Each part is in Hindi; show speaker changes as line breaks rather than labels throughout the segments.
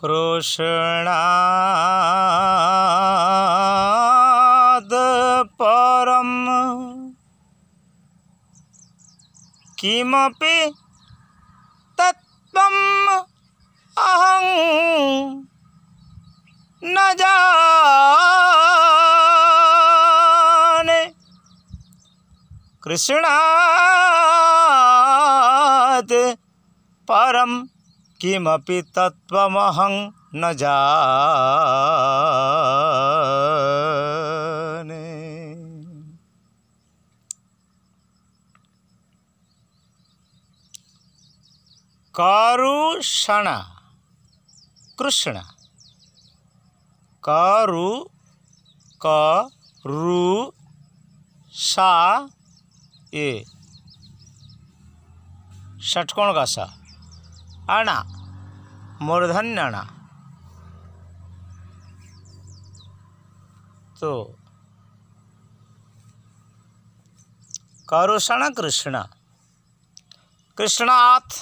कृष्णाद परम किमपि तत्व अहं न जाने कृष्णाद परम कि तत्व न जाने कारुषण कृष्ण करु क रु सा ए षटकोण का सा अणा मूर्धन अणा तो करुषण कृष्ण कृष्णाथ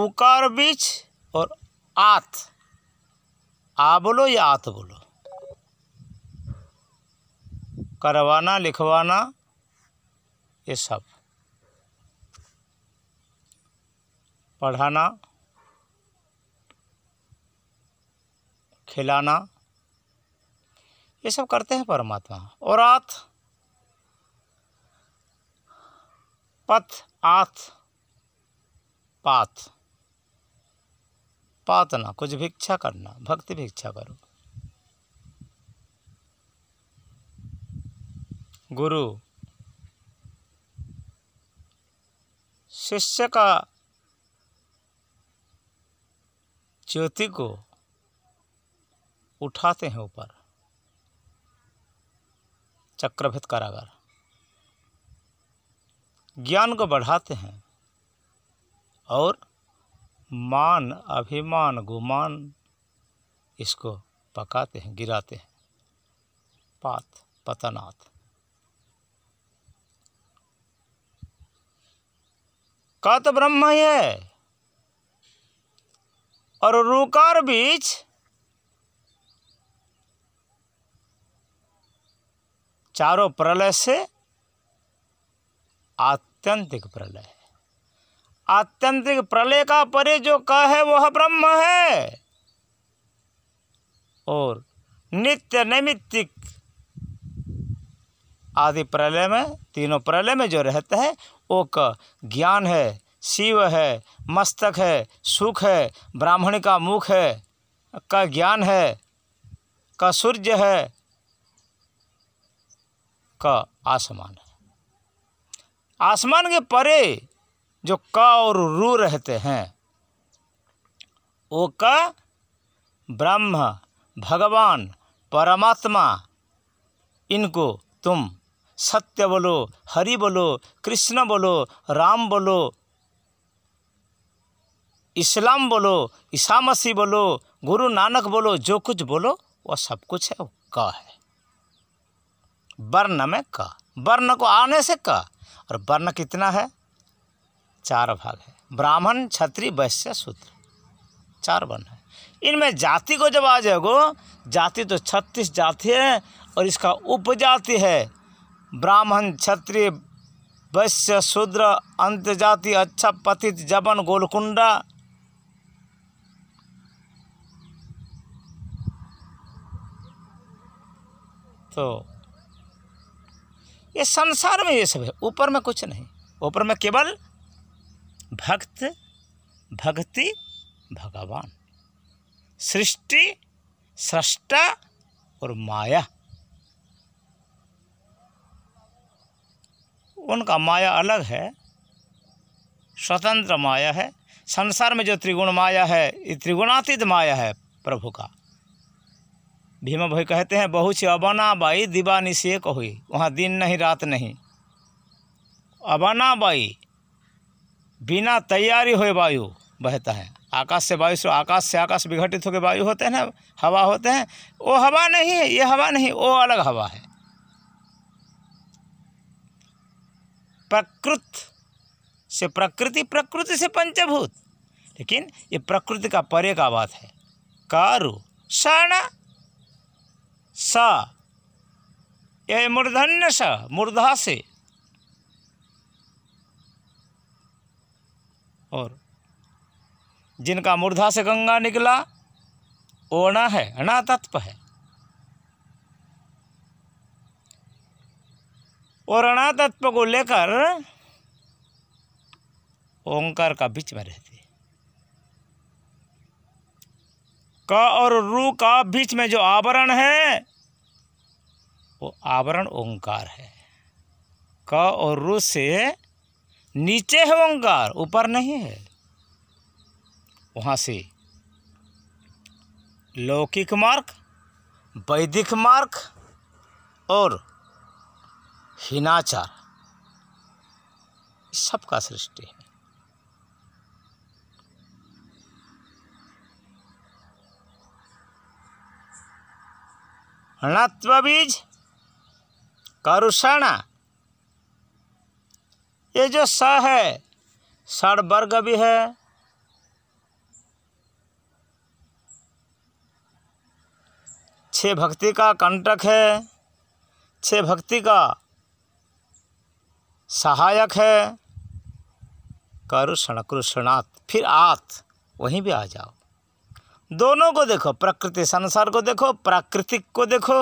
उकार बीच और आत आ बोलो या आत बोलो करवाना लिखवाना ये सब पढ़ाना खिलाना ये सब करते हैं परमात्मा और आथ पथ आथ पाथ पातना कुछ भिक्षा करना भक्ति भिक्षा करो गुरु शिष्य का ज्योति को उठाते हैं ऊपर चक्रभित कारागार ज्ञान को बढ़ाते हैं और मान अभिमान गुमान इसको पकाते हैं गिराते हैं पात पतनाथ का तो ब्रह्म ही है और रुकार बीच चारों प्रलय से आत्यंतिक प्रलय है आत्यंतिक प्रलय का परे जो क है वह ब्रह्म है और नित्य नैमित्तिक आदि प्रलय में तीनों प्रलय में जो रहता है ओक ज्ञान है शिव है मस्तक है सुख है ब्राह्मण का मुख है का ज्ञान है का सूर्य है का आसमान है आसमान के परे जो क और रू रहते हैं वो का ब्रह्म भगवान परमात्मा इनको तुम सत्य बोलो हरि बोलो कृष्ण बोलो राम बोलो इस्लाम बोलो ईसा मसीह बोलो गुरु नानक बोलो जो कुछ बोलो वह सब कुछ है वो क है वर्ण में क वर्ण को आने से क और वर्ण कितना है चार भाग है ब्राह्मण क्षत्रिय वैश्य सूत्र चार वर्ण है इनमें जाति को जब आ जाएगा जाति तो छत्तीस जाति है और इसका उपजाति है ब्राह्मण क्षत्रिय वैश्य शूद्र अंतजाति अच्छा पथित जबन गोलकुंडा तो ये संसार में ये सब है ऊपर में कुछ नहीं ऊपर में केवल भक्त भक्ति भगवान सृष्टि सृष्टा और माया उनका माया अलग है स्वतंत्र माया है संसार में जो त्रिगुण माया है ये त्रिगुणातीत माया है प्रभु का भीमा भाई कहते हैं बहु से अबाना बाई दीवानी से हुई वहाँ दिन नहीं रात नहीं अबाना बाई बिना तैयारी हुए वायु बहता है आकाश से वायु से आकाश से आकाश विघटित होकर वायु होते हैं ना हवा होते हैं वो हवा नहीं है ये हवा नहीं वो अलग हवा है प्रकृत से प्रकृति प्रकृति से पंचभूत लेकिन ये प्रकृति का परे का बात है कारु सण स ये मूर्धन्य स मूर्धा से और जिनका मूर्धा से गंगा निकला ओणा है अणा तत्व है और तत्व को लेकर ओंकार का बीच में रहती है और रू का बीच में जो आवरण है वो आवरण ओंकार है क और रू से नीचे है ओंकार ऊपर नहीं है वहां से लौकिक मार्ग वैदिक मार्ग और हिनाचार सबका सृष्टि है णत्व बीज करुषण ये जो स है वर्ग भी है छ भक्ति का कंटक है छ भक्ति का सहायक है करुषण कृष्णात् फिर आत वहीं भी आ जाओ दोनों को देखो प्रकृति संसार को देखो प्राकृतिक को देखो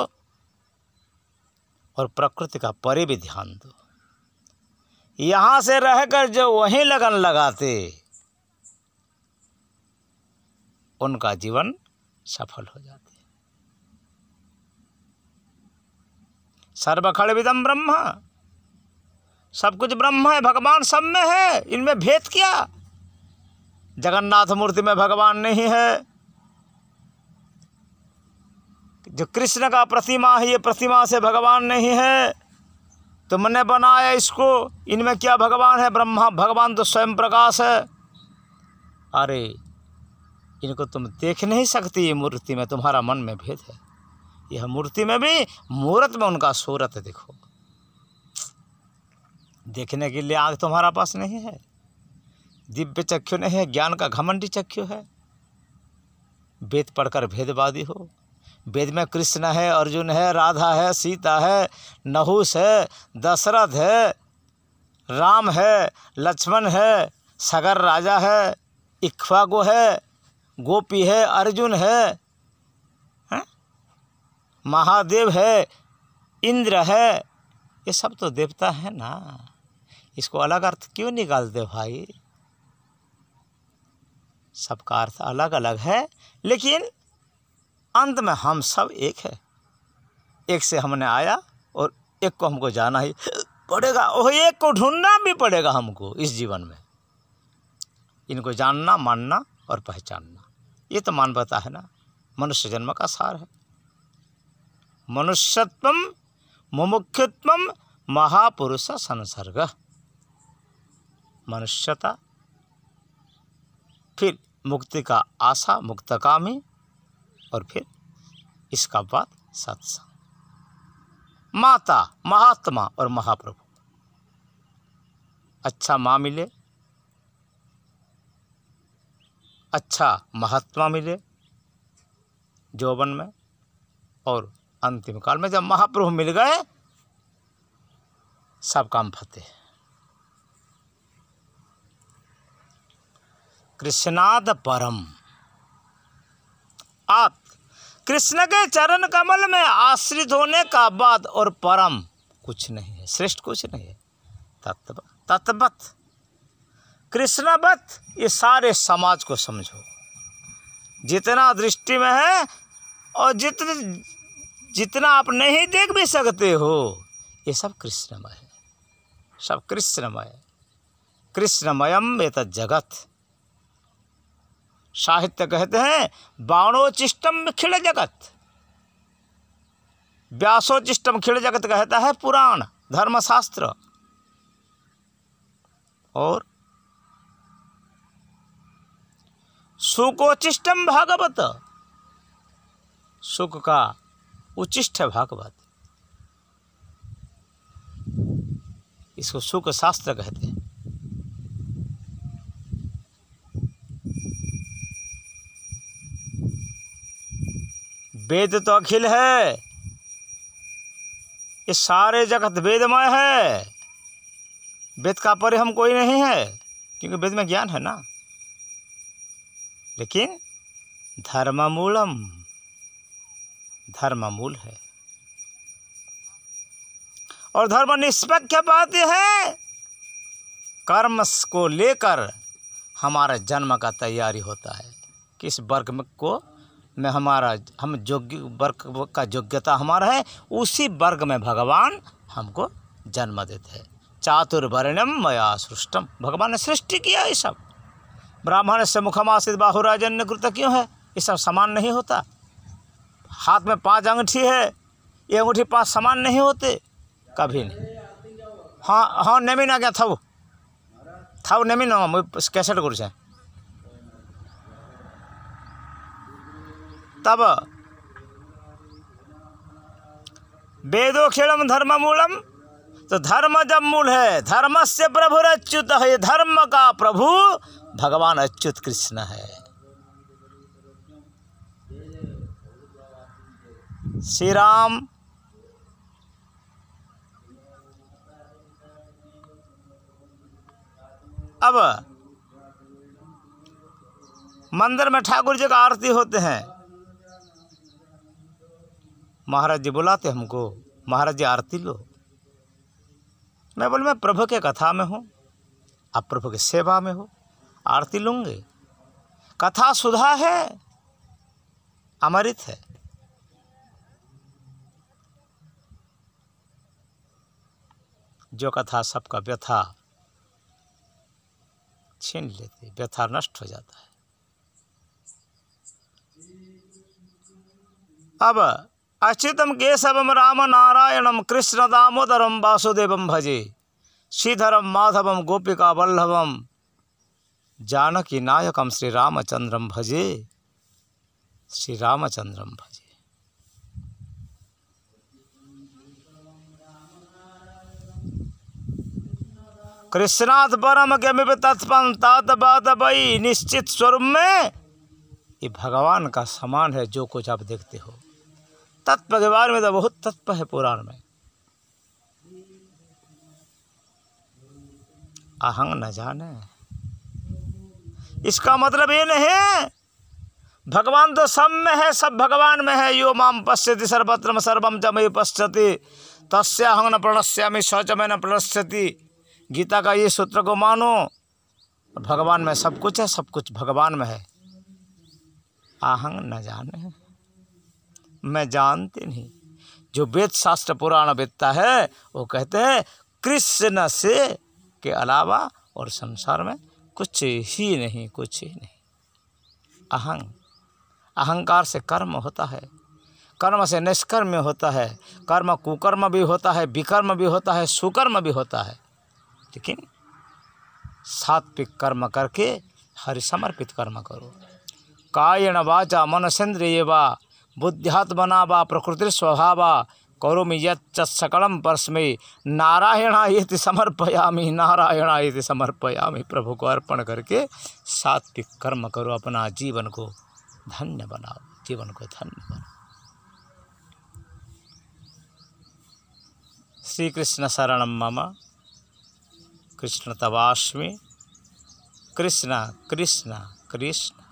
और प्रकृति का परे भी ध्यान दो यहाँ से रहकर जो वहीं लगन लगाते उनका जीवन सफल हो जाते सर्वखड़ विदम ब्रह्मा सब कुछ ब्रह्म है भगवान सब में है इनमें भेद क्या जगन्नाथ मूर्ति में भगवान नहीं है जो कृष्ण का प्रतिमा है ये प्रतिमा से भगवान नहीं है तुमने बनाया इसको इनमें क्या भगवान है ब्रह्मा भगवान तो स्वयं प्रकाश है अरे इनको तुम देख नहीं सकती ये मूर्ति में तुम्हारा मन में भेद है यह मूर्ति में भी मूर्त में उनका सूरत देखो देखने के लिए आँख तुम्हारा पास नहीं है दिव्य चक्षु नहीं है ज्ञान का घमंडी चक्षु है वेद पढ़कर भेदवादी हो वेद में कृष्ण है अर्जुन है राधा है सीता है नहुस है दशरथ है राम है लक्ष्मण है सगर राजा है इक्वागो है गोपी है अर्जुन है, है? महादेव है इंद्र है ये सब तो देवता है ना इसको अलग अर्थ क्यों निकालते भाई सबका अर्थ अलग अलग है लेकिन अंत में हम सब एक है एक से हमने आया और एक को हमको जाना ही पड़ेगा और एक को ढूंढना भी पड़ेगा हमको इस जीवन में इनको जानना मानना और पहचानना ये तो मान है ना मनुष्य जन्म का सार है मनुष्यत्व मुमुख्यत्व महापुरुष संसर्ग मनुष्यता फिर मुक्ति का आशा मुक्तका में और फिर इसका बाद सत्संग माता महात्मा और महाप्रभु अच्छा माँ मिले अच्छा महात्मा मिले जौवन में और अंतिम काल में जब महाप्रभु मिल गए सब काम फतेह कृष्णाद परम आप कृष्ण के चरण कमल में आश्रित होने का बाद और परम कुछ नहीं है श्रेष्ठ कुछ नहीं है तत्व तत्वत कृष्णवत ये सारे समाज को समझो जितना दृष्टि में है और जितने जितना आप नहीं देख भी सकते हो ये सब कृष्णमय है सब कृष्णमय कृष्णमयम एत जगत साहित्य कहते हैं बाणोचिष्टम खिड़ जगत व्यासोचिष्टम खिड़ जगत कहता है पुराण धर्मशास्त्र और सुकोचिष्टम भागवत सुख का उचिष्ट है भागवत इसको सुख शास्त्र कहते हैं वेद तो अखिल है ये सारे जगत वेदमय है वेद का परि हम कोई नहीं है क्योंकि वेद में ज्ञान है ना लेकिन धर्ममूलम धर्ममूल है और धर्म निष्पक्ष बात यह है कर्म को लेकर हमारे जन्म का तैयारी होता है किस वर्ग में को में हमारा हम योग्य वर्ग का योग्यता हमारा है उसी वर्ग में भगवान हमको जन्म देते हैं चातुर्वर्ण्यम मया सृष्टम भगवान ने सृष्टि किया ये सब ब्राह्मण से मुखमासित बाहुराजन्य ने कृत क्यों है ये सब समान नहीं होता हाथ में पांच अंगूठी है ये अंगूठी पांच समान नहीं होते कभी नहीं हाँ हाँ नेमी ना क्या थव थव नेमी कैसे कैसेट गुरु तब वेदोक्षिणम धर्म मूलम तो धर्म जब मूल है धर्म से प्रभु अच्युत है धर्म का प्रभु भगवान अच्युत कृष्ण है श्री राम अब मंदिर में ठाकुर जी का आरती होते हैं महाराज जी बुलाते हमको महाराज जी आरती लो मैं बोल मैं प्रभु के कथा में हूँ आप प्रभु के सेवा में हो आरती लूँगे कथा सुधा है अमृत है जो कथा सबका व्यथा छीन लेती व्यथा नष्ट हो जाता है अब अच्युतम केशवम राम नारायणम कृष्ण दामोदरम वासुदेवम भजे श्रीधरम माधवम गोपिका वल्लभम जानकी नायकम श्री रामचंद्रम भजे श्री रामचंद्रम भजे कृष्णाथ परम गमिप तत्पन तात बात बई निश्चित स्वरूप में ये भगवान का समान है जो कुछ आप देखते हो तत्व के बारे में तो बहुत तत्व है पुराण में अहंग न जाने इसका मतलब ये नहीं भगवान तो सब में है सब भगवान में है यो माम पश्यति सर्वत्र सर्वम चमय मई पश्यति तस्य न प्रणश्यामी शौच में न प्रणश्यति गीता का ये सूत्र को मानो भगवान में सब कुछ है सब कुछ भगवान में है आहंग न जाने मैं जानते नहीं जो वेद शास्त्र पुराण वेदता है वो कहते हैं कृष्ण से के अलावा और संसार में कुछ ही नहीं कुछ ही नहीं अहं अहंकार से कर्म होता है कर्म से निष्कर्म होता है कर्म कुकर्म भी होता है विकर्म भी होता है सुकर्म भी होता है लेकिन सात्विक कर्म करके हरि समर्पित कर्म करो कायण वाचा सेन्द्रिय वा बुद्ध्यात्मना व प्रकृति स्वभाव कौरोमि यकड़म पर्श नारायणा ये समर्पयामी नारायणा ये समर्पयामी प्रभु को अर्पण करके सात्विक कर्म करो अपना जीवन को धन्य बनाओ जीवन को धन्य बनाओ श्री कृष्ण शरण मम कृष्ण तवाश्मी कृष्ण कृष्ण कृष्ण